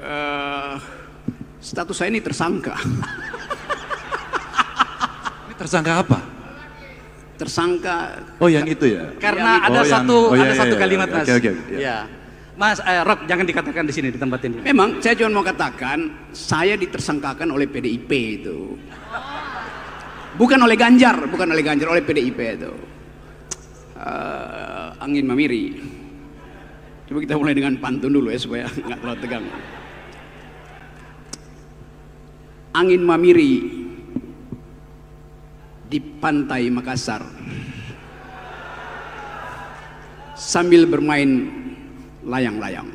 Eh, status saya ini tersangka. ini tersangka apa? Tersangka. Oh yang itu ya. Karena oh, ada yang, satu oh, iya, ada iya, satu iya, kalimat iya, mas. Okay, okay, okay. Ya. Mas eh, Rob jangan dikatakan di sini di tempat ini. Memang saya cuma mau katakan saya ditersangkakan oleh PDIP itu. Bukan oleh Ganjar, bukan oleh Ganjar, oleh PDIP itu. Uh, angin mamiri. Coba kita mulai dengan pantun dulu ya supaya nggak terlalu tegang angin mamiri di pantai Makassar sambil bermain layang-layang.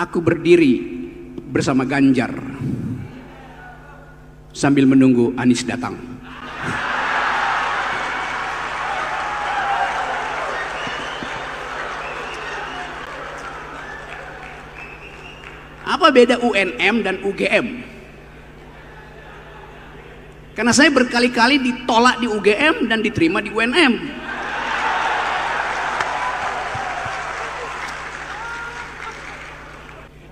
Aku berdiri bersama Ganjar sambil menunggu Anies datang. Apa beda UNM dan UGM? Karena saya berkali-kali ditolak di UGM dan diterima di UNM.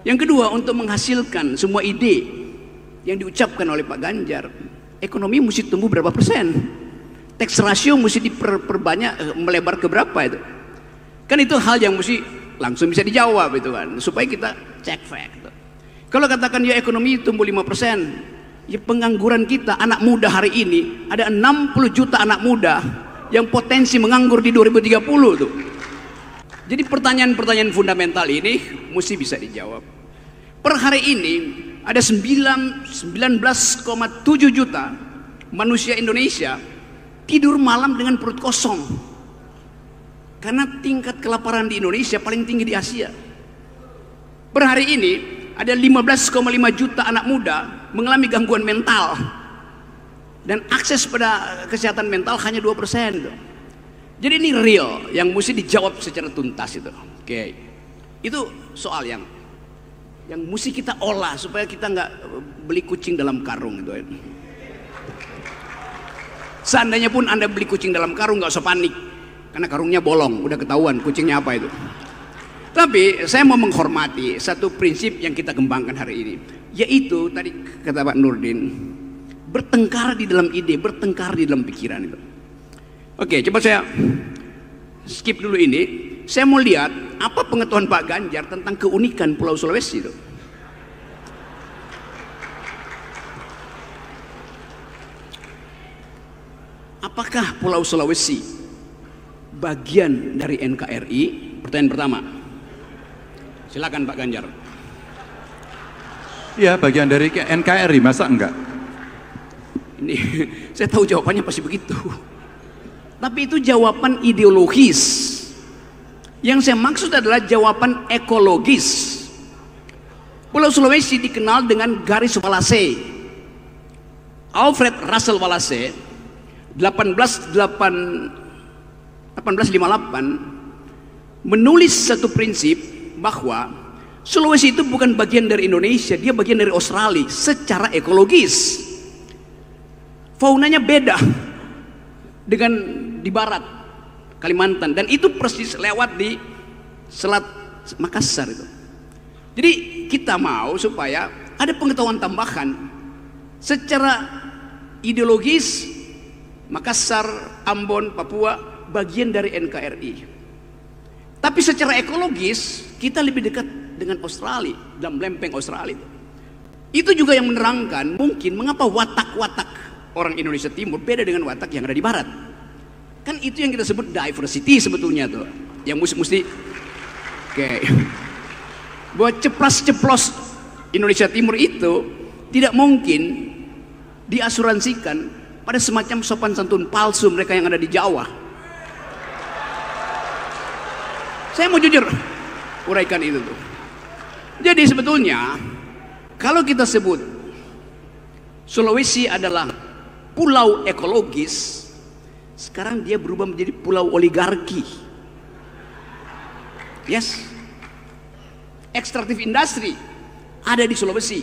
Yang kedua, untuk menghasilkan semua ide yang diucapkan oleh Pak Ganjar, ekonomi mesti tumbuh berapa persen? Tax ratio mesti diperbanyak, eh, melebar ke berapa itu? Kan itu hal yang mesti langsung bisa dijawab itu kan, supaya kita cek fact. Kalau katakan ya ekonomi tumbuh 5%, ya pengangguran kita anak muda hari ini ada 60 juta anak muda yang potensi menganggur di 2030 tuh. Jadi pertanyaan-pertanyaan fundamental ini mesti bisa dijawab. Per hari ini ada 19,7 juta manusia Indonesia tidur malam dengan perut kosong. Karena tingkat kelaparan di Indonesia paling tinggi di Asia. Per hari ini ada 15,5 juta anak muda mengalami gangguan mental dan akses pada kesehatan mental hanya 2 jadi ini real yang mesti dijawab secara tuntas itu oke okay. itu soal yang yang mesti kita olah supaya kita nggak eh, beli kucing dalam karung itu seandainya pun anda beli kucing dalam karung nggak usah panik karena karungnya bolong udah ketahuan kucingnya apa itu tapi saya mau menghormati satu prinsip yang kita kembangkan hari ini, yaitu tadi kata Pak Nurdin, bertengkar di dalam ide, bertengkar di dalam pikiran itu. Oke, coba saya skip dulu ini. Saya mau lihat apa pengetahuan Pak Ganjar tentang keunikan Pulau Sulawesi itu. Apakah Pulau Sulawesi bagian dari NKRI? Pertanyaan pertama. Silakan Pak Ganjar. Iya, bagian dari NKRI, masa enggak? Ini saya tahu jawabannya pasti begitu. Tapi itu jawaban ideologis. Yang saya maksud adalah jawaban ekologis. Pulau Sulawesi dikenal dengan garis Wallace. Alfred Russel Wallace 18, 1858 menulis satu prinsip bahwa Sulawesi itu bukan bagian dari Indonesia, dia bagian dari Australia secara ekologis. Faunanya beda dengan di barat Kalimantan dan itu persis lewat di Selat Makassar itu. Jadi kita mau supaya ada pengetahuan tambahan secara ideologis Makassar, Ambon, Papua bagian dari NKRI. Tapi secara ekologis kita lebih dekat dengan Australia dan lempeng Australia. Itu juga yang menerangkan mungkin mengapa watak-watak orang Indonesia Timur beda dengan watak yang ada di Barat. Kan itu yang kita sebut diversity sebetulnya tuh. Yang mesti mesti oke. Okay. Buat ceplos ceplos Indonesia Timur itu tidak mungkin diasuransikan pada semacam sopan santun palsu mereka yang ada di Jawa. Saya mau jujur uraikan itu tuh. Jadi sebetulnya kalau kita sebut Sulawesi adalah pulau ekologis, sekarang dia berubah menjadi pulau oligarki. Yes. Ekstraktif industri ada di Sulawesi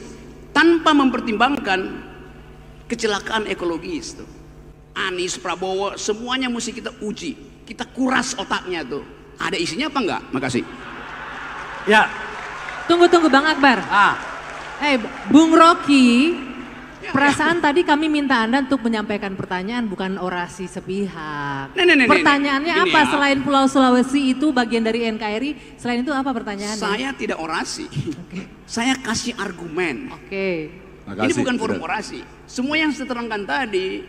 tanpa mempertimbangkan kecelakaan ekologis tuh. Anies Prabowo semuanya mesti kita uji, kita kuras otaknya tuh ada isinya apa enggak? Makasih. Ya. Tunggu tunggu Bang Akbar. Ah. Eh, hey, Bung Rocky, ya, ya. perasaan tadi kami minta Anda untuk menyampaikan pertanyaan bukan orasi sepihak. Nih, nih, nih, Pertanyaannya nih, nih. apa ya. selain Pulau Sulawesi itu bagian dari NKRI? Selain itu apa pertanyaannya? Saya tidak orasi. Okay. Saya kasih argumen. Oke. Okay. Ini bukan forum orasi. Semua yang saya terangkan tadi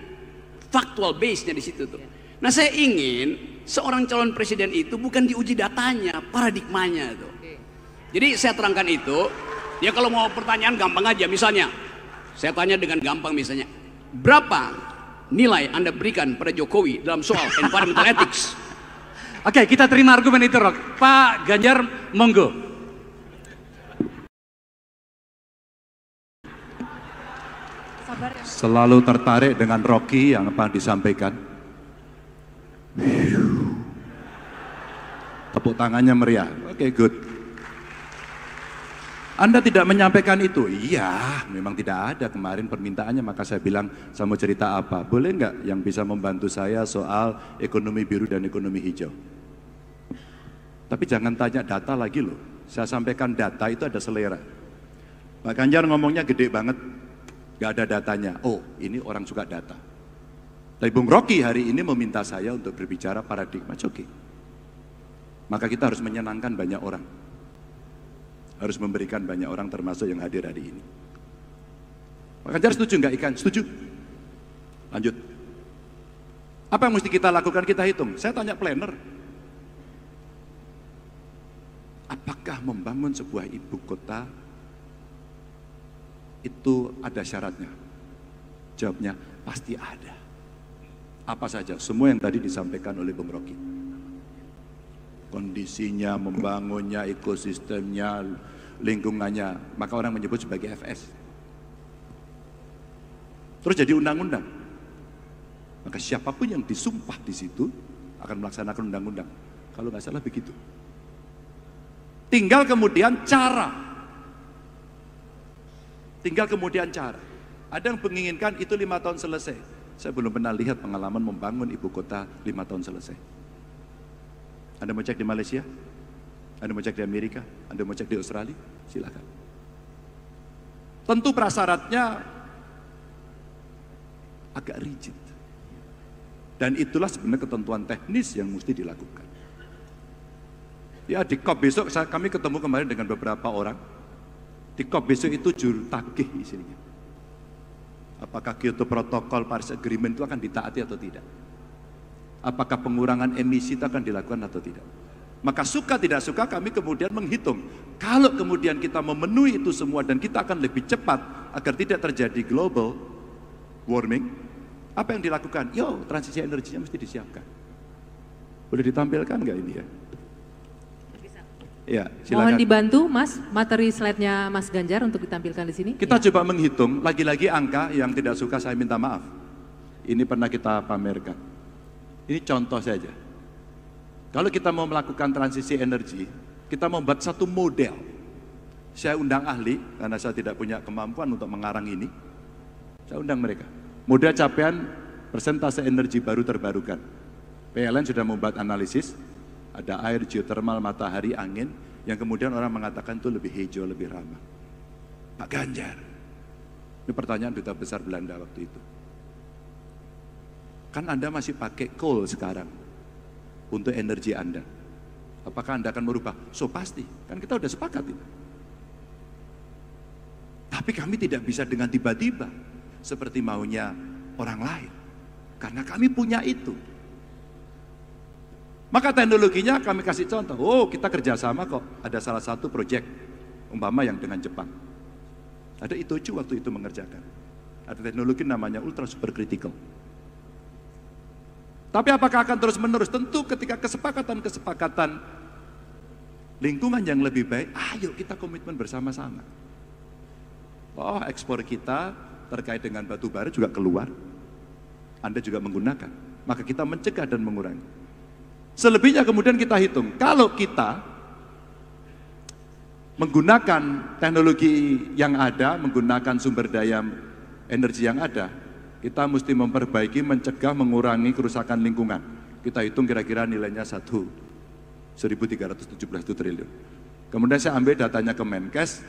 factual base-nya di situ tuh. Iya. Nah, saya ingin seorang calon presiden itu bukan diuji datanya, paradigmanya itu. Jadi saya terangkan itu, Ya kalau mau pertanyaan gampang aja misalnya. Saya tanya dengan gampang misalnya, berapa nilai Anda berikan pada Jokowi dalam soal environmental ethics? Oke, kita terima argumen itu, Rok. Pak Ganjar, monggo. Ya. Selalu tertarik dengan Rocky yang apa disampaikan. Tepuk tangannya meriah. Oke, okay, good. Anda tidak menyampaikan itu? Iya, memang tidak ada kemarin permintaannya, maka saya bilang, saya mau cerita apa? Boleh nggak yang bisa membantu saya soal ekonomi biru dan ekonomi hijau? Tapi jangan tanya data lagi loh. Saya sampaikan data itu ada selera. Pak Ganjar ngomongnya gede banget, nggak ada datanya. Oh, ini orang suka data. Tapi Bung Rocky hari ini meminta saya untuk berbicara paradigma. Oke. Okay. Maka kita harus menyenangkan banyak orang. Harus memberikan banyak orang termasuk yang hadir hari ini. Maka Ganjar setuju nggak ikan? Setuju? Lanjut. Apa yang mesti kita lakukan? Kita hitung. Saya tanya planner. Apakah membangun sebuah ibu kota itu ada syaratnya? Jawabnya, pasti ada. Apa saja? Semua yang tadi disampaikan oleh Bung Rocky kondisinya, membangunnya, ekosistemnya, lingkungannya. Maka orang menyebut sebagai FS. Terus jadi undang-undang. Maka siapapun yang disumpah di situ akan melaksanakan undang-undang. Kalau nggak salah begitu. Tinggal kemudian cara. Tinggal kemudian cara. Ada yang menginginkan itu lima tahun selesai. Saya belum pernah lihat pengalaman membangun ibu kota lima tahun selesai. Anda mau cek di Malaysia? Anda mau cek di Amerika? Anda mau cek di Australia? Silakan. Tentu prasyaratnya agak rigid. Dan itulah sebenarnya ketentuan teknis yang mesti dilakukan. Ya di COP besok kami ketemu kemarin dengan beberapa orang. Di COP besok itu juru tagih isinya. Apakah Kyoto Protocol, Paris Agreement itu akan ditaati atau tidak? apakah pengurangan emisi itu akan dilakukan atau tidak. Maka suka tidak suka kami kemudian menghitung. Kalau kemudian kita memenuhi itu semua dan kita akan lebih cepat agar tidak terjadi global warming, apa yang dilakukan? Yo, transisi energinya mesti disiapkan. Boleh ditampilkan nggak ini ya? Ya, Mohon dibantu Mas, materi slide-nya Mas Ganjar untuk ditampilkan di sini. Kita ya. coba menghitung, lagi-lagi angka yang tidak suka saya minta maaf. Ini pernah kita pamerkan. Ini contoh saja. Kalau kita mau melakukan transisi energi, kita mau buat satu model. Saya undang ahli, karena saya tidak punya kemampuan untuk mengarang ini. Saya undang mereka. Model capaian persentase energi baru terbarukan. PLN sudah membuat analisis, ada air, geothermal, matahari, angin, yang kemudian orang mengatakan itu lebih hijau, lebih ramah. Pak Ganjar. Ini pertanyaan duta besar Belanda waktu itu. Kan Anda masih pakai coal sekarang untuk energi Anda. Apakah Anda akan merubah? So pasti, kan kita sudah sepakat itu. Tapi kami tidak bisa dengan tiba-tiba seperti maunya orang lain. Karena kami punya itu. Maka teknologinya kami kasih contoh. Oh, kita kerjasama kok. Ada salah satu proyek umpama yang dengan Jepang. Ada Itochu waktu itu mengerjakan. Ada teknologi namanya ultra super critical. Tapi apakah akan terus-menerus? Tentu ketika kesepakatan-kesepakatan lingkungan yang lebih baik, ayo kita komitmen bersama-sama. Oh, ekspor kita terkait dengan batu bara juga keluar. Anda juga menggunakan. Maka kita mencegah dan mengurangi. Selebihnya kemudian kita hitung. Kalau kita menggunakan teknologi yang ada, menggunakan sumber daya energi yang ada, kita mesti memperbaiki, mencegah, mengurangi kerusakan lingkungan. Kita hitung kira-kira nilainya satu 1.317 triliun. Kemudian saya ambil datanya ke Menkes,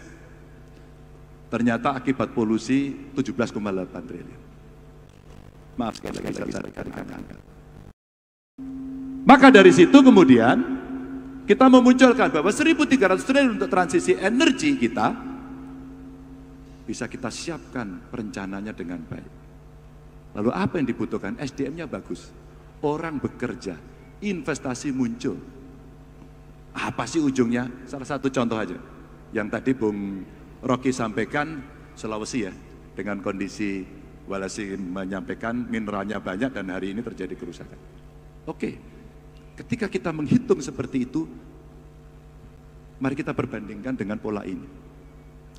ternyata akibat polusi 17,8 triliun. Maaf sekali lagi saya angka. Maka dari situ kemudian kita memunculkan bahwa 1.300 triliun untuk transisi energi kita bisa kita siapkan perencananya dengan baik. Lalu apa yang dibutuhkan? SDM-nya bagus. Orang bekerja, investasi muncul. Apa sih ujungnya? Salah satu contoh aja. Yang tadi Bung Rocky sampaikan Sulawesi ya, dengan kondisi Walasi menyampaikan mineralnya banyak dan hari ini terjadi kerusakan. Oke, ketika kita menghitung seperti itu, mari kita perbandingkan dengan pola ini.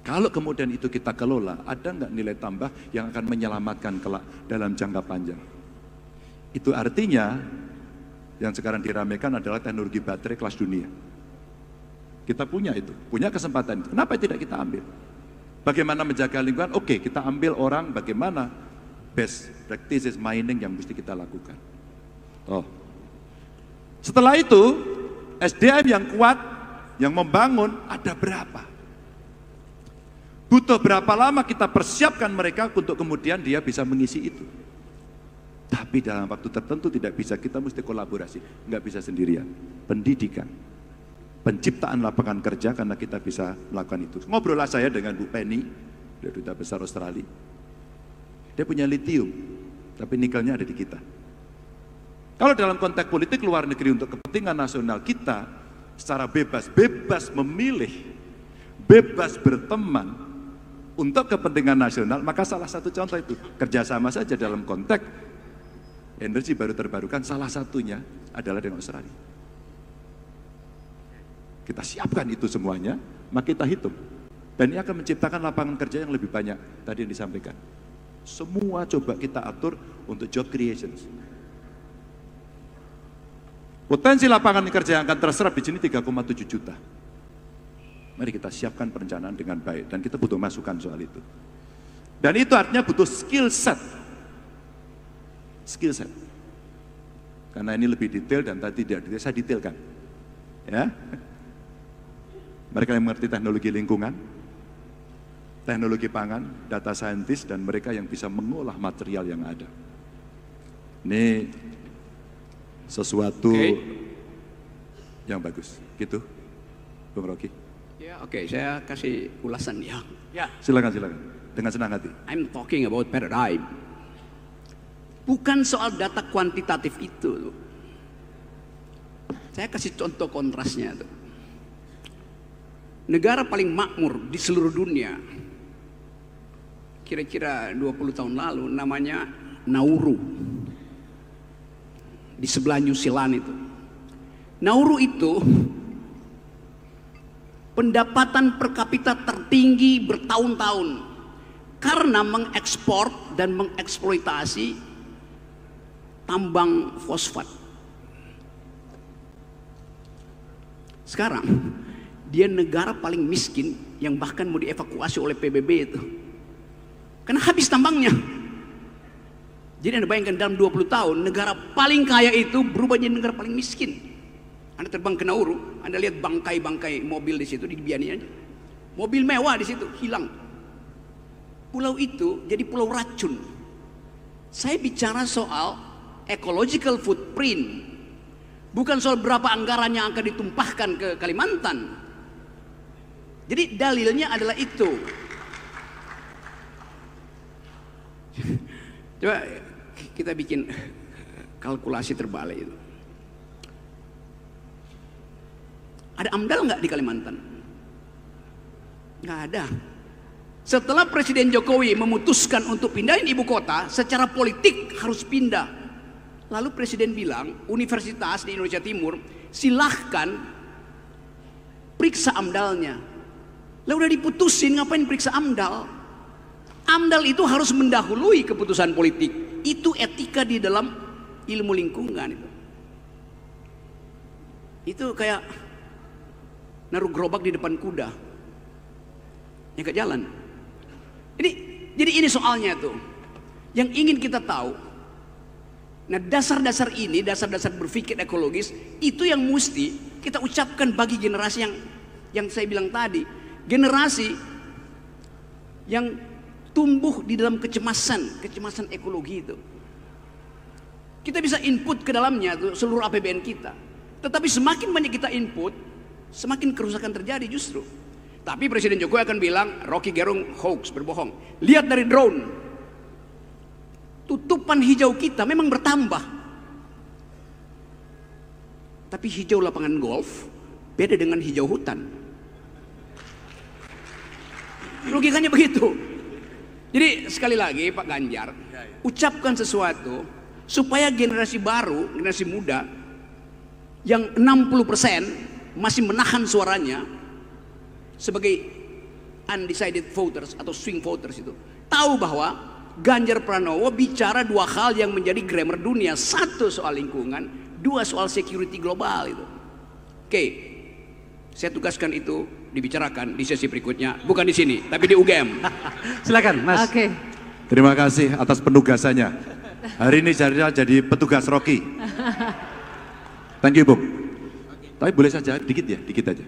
Kalau kemudian itu kita kelola, ada nggak nilai tambah yang akan menyelamatkan kelak dalam jangka panjang? Itu artinya yang sekarang diramekan adalah teknologi baterai kelas dunia. Kita punya itu, punya kesempatan itu. Kenapa tidak kita ambil? Bagaimana menjaga lingkungan? Oke, kita ambil orang bagaimana best practices mining yang mesti kita lakukan. Oh. Setelah itu, SDM yang kuat, yang membangun ada berapa? Butuh berapa lama kita persiapkan mereka untuk kemudian dia bisa mengisi itu. Tapi dalam waktu tertentu tidak bisa, kita mesti kolaborasi, nggak bisa sendirian. Pendidikan, penciptaan lapangan kerja karena kita bisa melakukan itu. Ngobrollah saya dengan Bu Penny, dari Duta Besar Australia. Dia punya litium, tapi nikelnya ada di kita. Kalau dalam konteks politik luar negeri untuk kepentingan nasional kita, secara bebas, bebas memilih, bebas berteman, untuk kepentingan nasional, maka salah satu contoh itu kerjasama saja dalam konteks energi baru terbarukan salah satunya adalah dengan Australia. Kita siapkan itu semuanya, maka kita hitung. Dan ini akan menciptakan lapangan kerja yang lebih banyak tadi yang disampaikan. Semua coba kita atur untuk job creation. Potensi lapangan kerja yang akan terserap di sini 3,7 juta. Mari kita siapkan perencanaan dengan baik dan kita butuh masukan soal itu. Dan itu artinya butuh skill set. Skill set. Karena ini lebih detail dan tadi tidak detail, saya detailkan. Ya. Mereka yang mengerti teknologi lingkungan, teknologi pangan, data saintis dan mereka yang bisa mengolah material yang ada. Ini sesuatu okay. yang bagus. Gitu. Bung Rocky saya, oke, okay, saya kasih ulasan ya. Ya. Silakan, silakan. Dengan senang hati. I'm talking about paradigm. Bukan soal data kuantitatif itu. Saya kasih contoh kontrasnya tuh. Negara paling makmur di seluruh dunia kira-kira 20 tahun lalu namanya Nauru. Di sebelah New Zealand itu. Nauru itu pendapatan per kapita tertinggi bertahun-tahun karena mengekspor dan mengeksploitasi tambang fosfat. Sekarang dia negara paling miskin yang bahkan mau dievakuasi oleh PBB itu. Karena habis tambangnya. Jadi Anda bayangkan dalam 20 tahun negara paling kaya itu berubah jadi negara paling miskin. Anda terbang ke Nauru, Anda lihat bangkai-bangkai mobil di situ Biani aja. Mobil mewah di situ hilang. Pulau itu jadi pulau racun. Saya bicara soal ecological footprint. Bukan soal berapa anggaran yang akan ditumpahkan ke Kalimantan. Jadi dalilnya adalah itu. Coba kita bikin kalkulasi terbalik itu. Ada AMDAL nggak di Kalimantan? Nggak ada. Setelah Presiden Jokowi memutuskan untuk pindahin ibu kota, secara politik harus pindah. Lalu Presiden bilang, universitas di Indonesia Timur silahkan periksa amdalnya. Lah udah diputusin ngapain periksa amdal? Amdal itu harus mendahului keputusan politik. Itu etika di dalam ilmu lingkungan itu. Itu kayak naruh gerobak di depan kuda yang ke jalan ini jadi ini soalnya tuh yang ingin kita tahu nah dasar-dasar ini dasar-dasar berpikir ekologis itu yang mesti kita ucapkan bagi generasi yang yang saya bilang tadi generasi yang tumbuh di dalam kecemasan kecemasan ekologi itu kita bisa input ke dalamnya tuh seluruh APBN kita tetapi semakin banyak kita input Semakin kerusakan terjadi justru. Tapi Presiden Jokowi akan bilang Rocky Gerung hoax, berbohong. Lihat dari drone. Tutupan hijau kita memang bertambah. Tapi hijau lapangan golf beda dengan hijau hutan. Logikanya begitu. Jadi sekali lagi Pak Ganjar, ya, ya. ucapkan sesuatu supaya generasi baru, generasi muda yang 60% persen masih menahan suaranya sebagai undecided voters atau swing voters itu tahu bahwa Ganjar Pranowo bicara dua hal yang menjadi grammar dunia satu soal lingkungan dua soal security global itu oke saya tugaskan itu dibicarakan di sesi berikutnya bukan di sini tapi di UGM silakan mas oke terima kasih atas penugasannya hari ini saya jadi petugas Rocky thank you bu tapi boleh saja, dikit ya, dikit aja.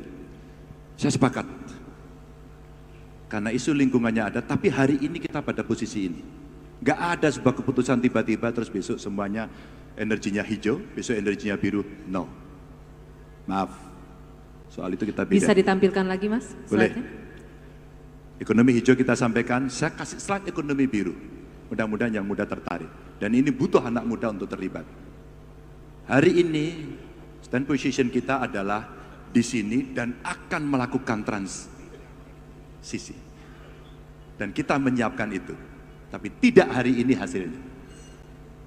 Saya sepakat. Karena isu lingkungannya ada, tapi hari ini kita pada posisi ini. Gak ada sebuah keputusan tiba-tiba terus besok semuanya energinya hijau, besok energinya biru. No. Maaf. Soal itu kita beda. Bisa ditampilkan lagi mas? Boleh. Ekonomi hijau kita sampaikan, saya kasih slide ekonomi biru. Mudah-mudahan yang muda tertarik. Dan ini butuh anak muda untuk terlibat. Hari ini Stand position kita adalah di sini dan akan melakukan transisi. Dan kita menyiapkan itu. Tapi tidak hari ini hasilnya.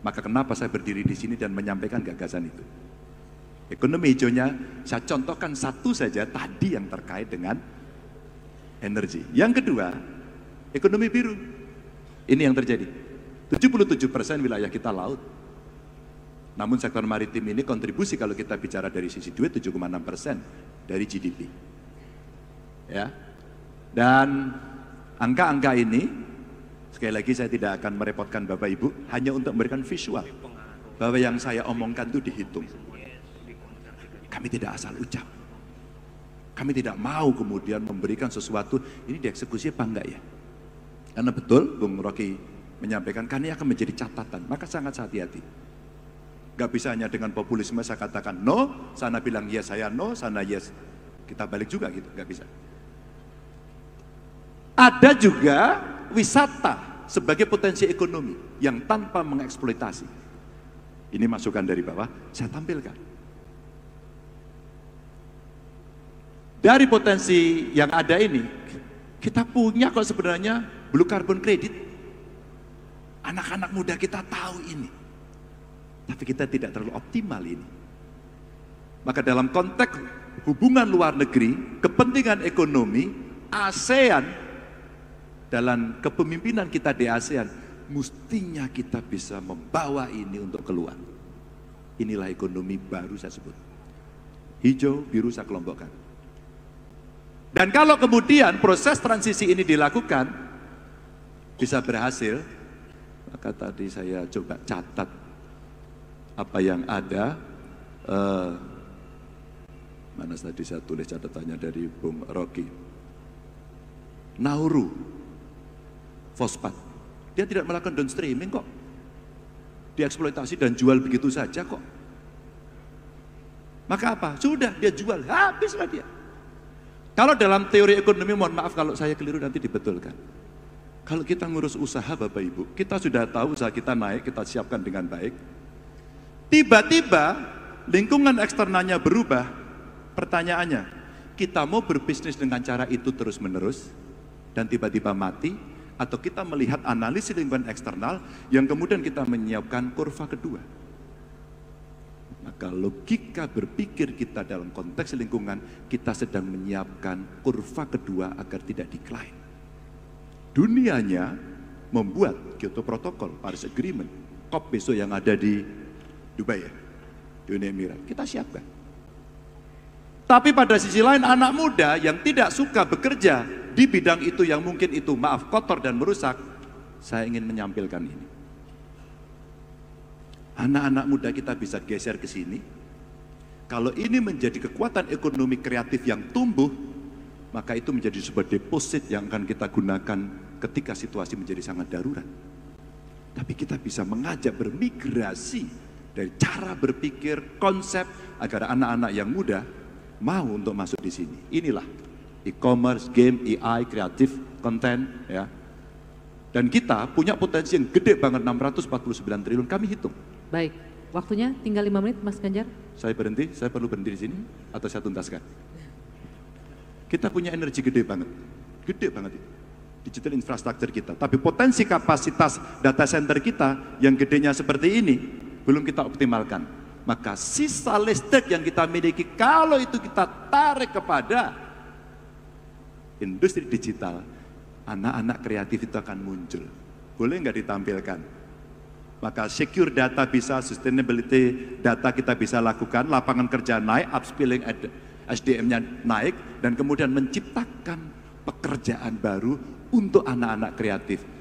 Maka kenapa saya berdiri di sini dan menyampaikan gagasan itu? Ekonomi hijaunya saya contohkan satu saja tadi yang terkait dengan energi. Yang kedua, ekonomi biru. Ini yang terjadi. 77% wilayah kita laut, namun sektor maritim ini kontribusi kalau kita bicara dari sisi duit 7,6 persen dari GDP. Ya. Dan angka-angka ini, sekali lagi saya tidak akan merepotkan Bapak Ibu, hanya untuk memberikan visual bahwa yang saya omongkan itu dihitung. Kami tidak asal ucap. Kami tidak mau kemudian memberikan sesuatu, ini dieksekusi apa enggak ya? Karena betul Bung Rocky menyampaikan, karena ini akan menjadi catatan, maka sangat hati-hati Gak bisa hanya dengan populisme saya katakan no, sana bilang yes saya no, sana yes. Kita balik juga gitu, gak bisa. Ada juga wisata sebagai potensi ekonomi yang tanpa mengeksploitasi. Ini masukan dari bawah, saya tampilkan. Dari potensi yang ada ini, kita punya kok sebenarnya blue carbon credit. Anak-anak muda kita tahu ini. Tapi kita tidak terlalu optimal ini. Maka dalam konteks hubungan luar negeri, kepentingan ekonomi, ASEAN dalam kepemimpinan kita di ASEAN mestinya kita bisa membawa ini untuk keluar. Inilah ekonomi baru saya sebut. Hijau, biru saya kelompokkan. Dan kalau kemudian proses transisi ini dilakukan, bisa berhasil, maka tadi saya coba catat apa yang ada. Uh, mana tadi saya tulis catatannya dari Bung Rocky. Nauru, fosfat. Dia tidak melakukan downstreaming kok. Dieksploitasi dan jual begitu saja kok. Maka apa? Sudah dia jual, habislah dia. Kalau dalam teori ekonomi, mohon maaf kalau saya keliru nanti dibetulkan. Kalau kita ngurus usaha Bapak Ibu, kita sudah tahu usaha kita naik, kita siapkan dengan baik, Tiba-tiba lingkungan eksternalnya berubah. Pertanyaannya, kita mau berbisnis dengan cara itu terus-menerus dan tiba-tiba mati atau kita melihat analisis lingkungan eksternal yang kemudian kita menyiapkan kurva kedua. Maka logika berpikir kita dalam konteks lingkungan, kita sedang menyiapkan kurva kedua agar tidak decline. Dunianya membuat Kyoto Protocol, Paris Agreement, COP besok yang ada di Dubai ya, di Uni Emirat. Kita siapkan. Tapi pada sisi lain anak muda yang tidak suka bekerja di bidang itu yang mungkin itu maaf kotor dan merusak, saya ingin menyampilkan ini. Anak-anak muda kita bisa geser ke sini. Kalau ini menjadi kekuatan ekonomi kreatif yang tumbuh, maka itu menjadi sebuah deposit yang akan kita gunakan ketika situasi menjadi sangat darurat. Tapi kita bisa mengajak bermigrasi dari cara berpikir, konsep agar anak-anak yang muda mau untuk masuk di sini. Inilah e-commerce, game, AI, kreatif, konten ya. Dan kita punya potensi yang gede banget 649 triliun kami hitung. Baik, waktunya tinggal 5 menit Mas Ganjar. Saya berhenti, saya perlu berhenti di sini atau saya tuntaskan. Kita punya energi gede banget. Gede banget itu digital infrastructure kita. Tapi potensi kapasitas data center kita yang gedenya seperti ini, belum kita optimalkan. Maka sisa listrik yang kita miliki kalau itu kita tarik kepada industri digital, anak-anak kreatif itu akan muncul. Boleh nggak ditampilkan? Maka secure data bisa, sustainability data kita bisa lakukan, lapangan kerja naik, upskilling SDM-nya naik, dan kemudian menciptakan pekerjaan baru untuk anak-anak kreatif